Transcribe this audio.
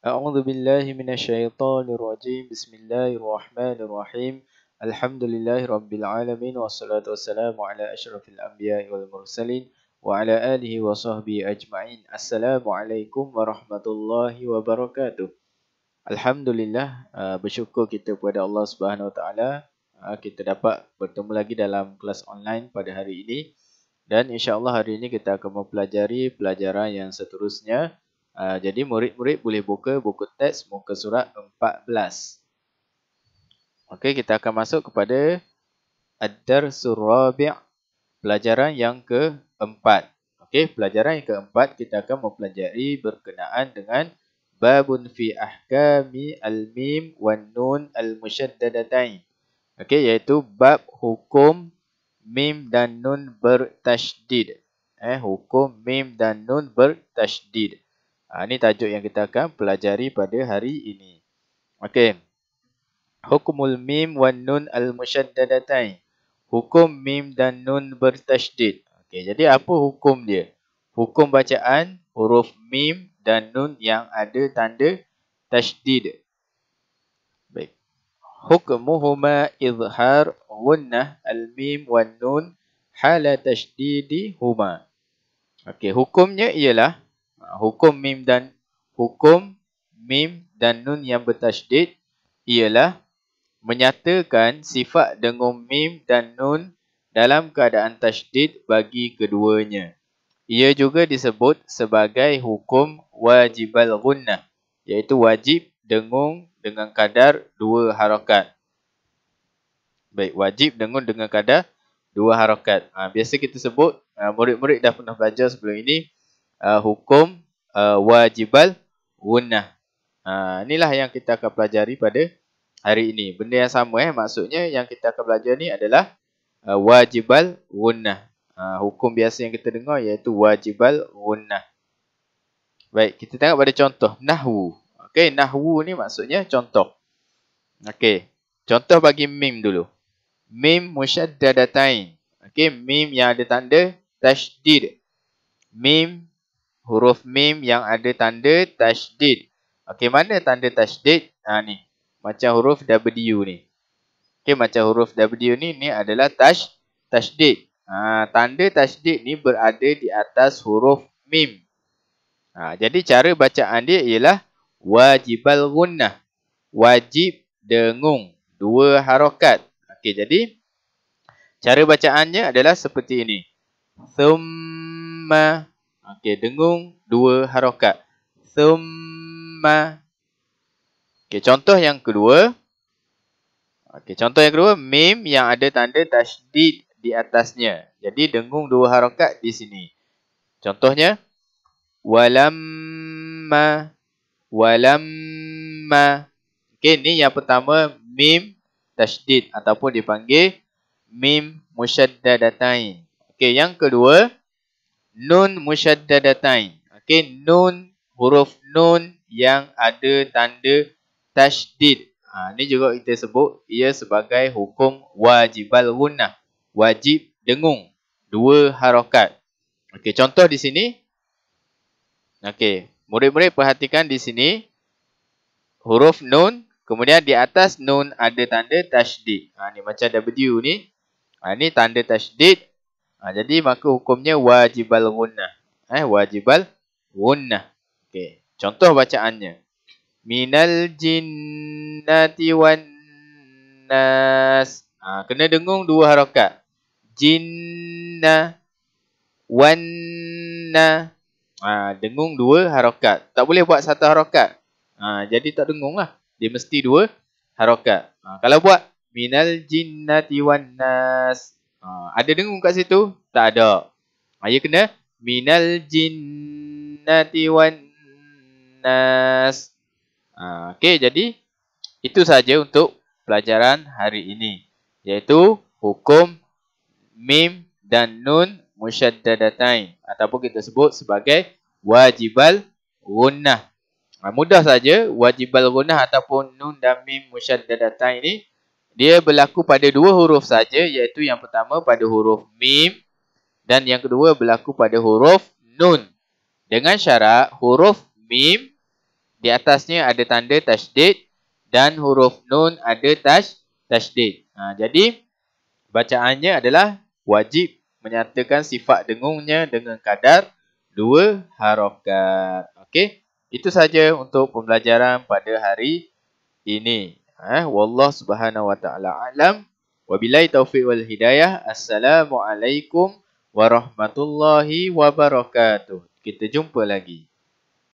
أعوذ بالله من الشيطان الرجيم بسم الله الرحمن الرحيم الحمد لله رب العالمين والصلاة والسلام على أشرف الأنبياء والمرسلين وعلى آله وصحبه أجمعين السلام عليكم ورحمة الله وبركاته الحمد لله بشكر kita kepada Allah Subhanahu Wa Taala kita dapat bertemu lagi dalam kelas online pada hari ini dan insyaAllah hari ini kita akan mempelajari pelajaran yang seterusnya Ah, jadi murid-murid boleh buka buku teks muka surat 14. Okey, kita akan masuk kepada adar darsur rabi' pelajaran yang keempat. Okey, pelajaran yang keempat kita akan mempelajari berkenaan dengan babun fi ahkami al-mim wan nun al mushaddadatain. Okey, yaitu bab hukum mim dan nun bertashdid. Eh, hukum mim dan nun bertashdid. Ha, ini tajuk yang kita akan pelajari pada hari ini. Okey. Hukumul mim wan nun al-musyaddadatain. Hukum mim dan nun bertajdid. Okey, jadi apa hukum dia? Hukum bacaan huruf mim dan nun yang ada tanda tajdid. Baik. Hukumuhuma izhar gunnah al-mim wan nun hala huma. Okey, hukumnya ialah Ah, hukum mim dan hukum mim dan nun yang bertajdid ialah menyatakan sifat dengung mim dan nun dalam keadaan tajdid bagi keduanya. Ia juga disebut sebagai hukum wajibal gunnah iaitu wajib dengung dengan kadar dua harokat. Baik, wajib dengung dengan kadar dua harokat. Ha, biasa kita sebut, ah, murid-murid dah pernah belajar sebelum ini, uh, hukum uh, wajibal gunnah. Uh, ha, inilah yang kita akan pelajari pada hari ini. Benda yang sama eh. Maksudnya yang kita akan belajar ni adalah uh, wajibal gunnah. Uh, ha, hukum biasa yang kita dengar iaitu wajibal gunnah. Baik, kita tengok pada contoh. Nahwu. Okey, nahwu ni maksudnya contoh. Okey, contoh bagi mim dulu. Mim musyaddadatain. Okey, mim yang ada tanda tajdid. Mim huruf mim yang ada tanda tajdid. Okey, mana tanda tajdid? Ha ni. Macam huruf W ni. Okey, macam huruf W ni ni adalah taj tajdid. Ha, tanda tajdid ni berada di atas huruf mim. Ha, jadi cara bacaan dia ialah wajibal gunnah. Wajib dengung. Dua harokat. Okey, jadi cara bacaannya adalah seperti ini. Thumma Okey, dengung dua harokat. Summa. Okey, contoh yang kedua. Okey, contoh yang kedua. Mim yang ada tanda tajdid di atasnya. Jadi, dengung dua harokat di sini. Contohnya. Walamma. Walamma. Okey, ni yang pertama. Mim tajdid ataupun dipanggil. Mim musyaddadatain. Okey, yang kedua. Okey nun musyaddadatain. Okey, nun huruf nun yang ada tanda tasydid. Ha, ini juga kita sebut ia sebagai hukum wajibal gunnah. Wajib dengung. Dua harokat. Okey, contoh di sini. Okey, murid-murid perhatikan di sini. Huruf nun. Kemudian di atas nun ada tanda tasydid. Ha, ini macam W ni. Ha, ini tanda tasydid. Ha, jadi maka hukumnya wajibal gunnah. Eh wajibal gunnah. Okey. Contoh bacaannya. Minal jinnati wan nas. Ha, kena dengung dua harokat. Jinna wan na. Ha, dengung dua harokat. Tak boleh buat satu harokat. Ha, jadi tak dengunglah. Dia mesti dua harokat. Ha, kalau buat minal jinnati wan nas Ha, ada dengung kat situ? Tak ada. Ayo ha, ya kena minal jinnati wan nas. Ha, okay, jadi itu sahaja untuk pelajaran hari ini. yaitu hukum mim dan nun musyaddadatain. Ataupun kita sebut sebagai wajibal gunnah. Ha, mudah saja wajibal gunnah ataupun nun dan mim musyaddadatain ini dia berlaku pada dua huruf saja iaitu yang pertama pada huruf mim dan yang kedua berlaku pada huruf nun dengan syarat huruf mim di atasnya ada tanda tasydid dan huruf nun ada tas tasydid ha, jadi bacaannya adalah wajib menyatakan sifat dengungnya dengan kadar dua harokat okey itu saja untuk pembelajaran pada hari ini Eh, wallah subhanahu wa ta'ala alam. Wabilai taufiq wal hidayah. Assalamualaikum warahmatullahi wabarakatuh. Kita jumpa lagi.